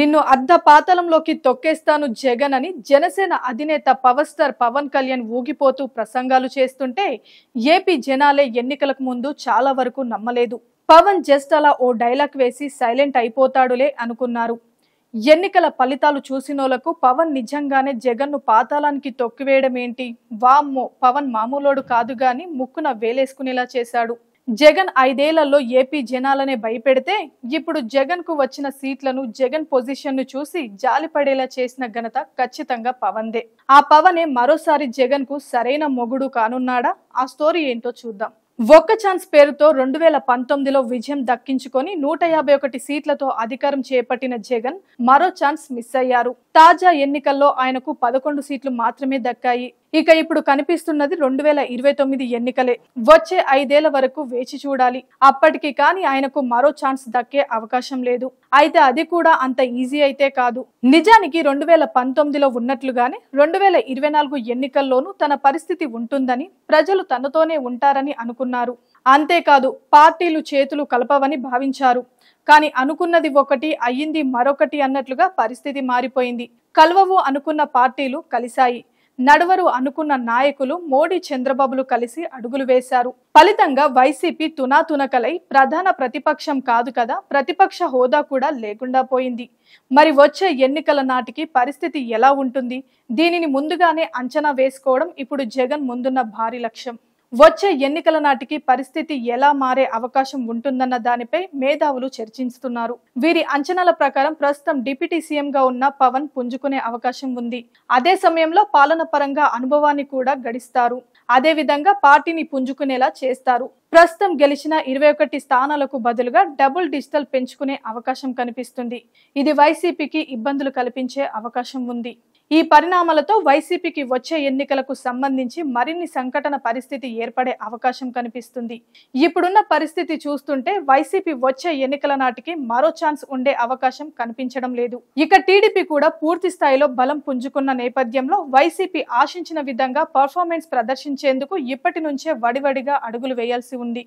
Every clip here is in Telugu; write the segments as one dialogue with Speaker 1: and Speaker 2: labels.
Speaker 1: నిన్ను అర్ధ పాతలంలోకి తొక్కేస్తాను జగన్ అని జనసేన అధినేత పవర్ స్టార్ పవన్ కళ్యాణ్ ఊగిపోతూ ప్రసంగాలు చేస్తుంటే ఏపీ జనాలే ఎన్నికలకు ముందు చాలా వరకు నమ్మలేదు పవన్ జస్ట్ అలా ఓ డైలాగ్ వేసి సైలెంట్ అయిపోతాడులే అనుకున్నారు ఎన్నికల ఫలితాలు చూసినోళ్లకు పవన్ నిజంగానే జగన్ను పాతాళానికి తొక్కివేయడం ఏంటి వామ్మో పవన్ మామూలోడు కాదు ముక్కున వేలేసుకునేలా చేశాడు జగన్ ఐదేళ్లలో ఏపీ జనాలనే భయపెడితే ఇప్పుడు జగన్ కు వచ్చిన సీట్లను జగన్ పొజిషన్ ను చూసి జాలిపడేలా చేసిన ఘనత ఖచ్చితంగా పవన్దే ఆ పవనే మరోసారి జగన్ కు సరైన మొగుడు కానున్నాడా ఆ స్టోరీ ఏంటో చూద్దాం ఒక్క ఛాన్స్ పేరుతో రెండు వేల పంతొమ్మిదిలో విజయం దక్కించుకొని నూట యాభై ఒకటి సీట్లతో అధికారం చేపట్టిన జగన్ మరో ఛాన్స్ మిస్ అయ్యారు తాజా ఎన్నికల్లో ఆయనకు పదకొండు సీట్లు మాత్రమే దక్కాయి ఇక ఇప్పుడు కనిపిస్తున్నది రెండు వేల ఇరవై తొమ్మిది ఎన్నికలే వచ్చే ఐదేళ్ల వరకు వేచి చూడాలి అప్పటికి కానీ ఆయనకు మరో ఛాన్స్ దక్కే అవకాశం లేదు అయితే అది కూడా అంత ఈజీ అయితే కాదు నిజానికి రెండు వేల పంతొమ్మిదిలో ఉన్నట్లుగానే రెండు వేల ఇరవై నాలుగు ఎన్నికల్లోనూ తన పరిస్థితి ఉంటుందని ప్రజలు తనతోనే ఉంటారని అనుకున్నారు అంతేకాదు పార్టీలు చేతులు కలపవని భావించారు కానీ అనుకున్నది ఒకటి అయ్యింది మరొకటి అన్నట్లుగా పరిస్థితి మారిపోయింది కలవవు అనుకున్న పార్టీలు కలిశాయి నడవరు అనుకున్న నాయకులు మోడీ చంద్రబాబులు కలిసి అడుగులు వేశారు ఫలితంగా వైసీపీ తునాతునకలై ప్రధాన ప్రతిపక్షం కాదు కదా ప్రతిపక్ష హోదా కూడా లేకుండా పోయింది మరి వచ్చే ఎన్నికల నాటికి పరిస్థితి ఎలా ఉంటుంది దీనిని ముందుగానే అంచనా వేసుకోవడం ఇప్పుడు జగన్ ముందున్న భారీ లక్ష్యం వచ్చే ఎన్నికల నాటికి పరిస్థితి ఎలా మారే అవకాశం ఉంటుందన్న దానిపై మేధావులు చర్చిస్తున్నారు వీరి అంచనాల ప్రకారం ప్రస్తుతం డిప్యూటీ సీఎంగా ఉన్న పవన్ పుంజుకునే అవకాశం ఉంది అదే సమయంలో పాలన పరంగా అనుభవాన్ని కూడా గడిస్తారు అదేవిధంగా పార్టీని పుంజుకునేలా చేస్తారు ప్రస్తుతం గెలిచిన ఇరవై ఒకటి స్థానాలకు బదులుగా డబుల్ డిజిటల్ పెంచుకునే అవకాశం కనిపిస్తుంది ఇది వైసీపీకి ఇబ్బందులు కల్పించే అవకాశం ఉంది ఈ పరిణామాలతో వైసీపీకి వచ్చే ఎన్నికలకు సంబంధించి మరిన్ని సంఘటన పరిస్థితి ఏర్పడే అవకాశం కనిపిస్తుంది ఇప్పుడున్న పరిస్థితి చూస్తుంటే వైసీపీ వచ్చే ఎన్నికల నాటికి మరో ఛాన్స్ ఉండే అవకాశం కనిపించడం లేదు ఇక టీడీపీ కూడా పూర్తి స్థాయిలో బలం పుంజుకున్న నేపథ్యంలో వైసీపీ ఆశించిన విధంగా పర్ఫార్మెన్స్ ప్రదర్శించేందుకు ఇప్పటి నుంచే వడివడిగా అడుగులు వేయాల్సి ఉంది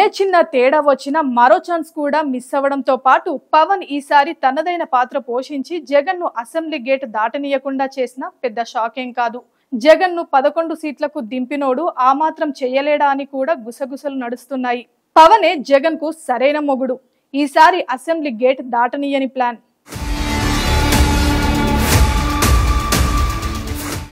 Speaker 1: ఏ చిన్న తేడా వచ్చినా మరో ఛాన్స్ కూడా మిస్ అవ్వడంతో పాటు పవన్ ఈసారి తనదైన పాత్ర పోషించి జగన్ ను అసెంబ్లీ గేట్ దాటనీయకుండా లేకుండా చేసిన పెద్ద షాకేం కాదు జగన్ ను పదకొండు సీట్లకు దింపినోడు ఆ మాత్రం చేయలేడా అని కూడా గుసగుసలు నడుస్తున్నాయి పవనే జగన్ కు సరైన మొగుడు ఈసారి అసెంబ్లీ గేట్ దాటనీయని ప్లాన్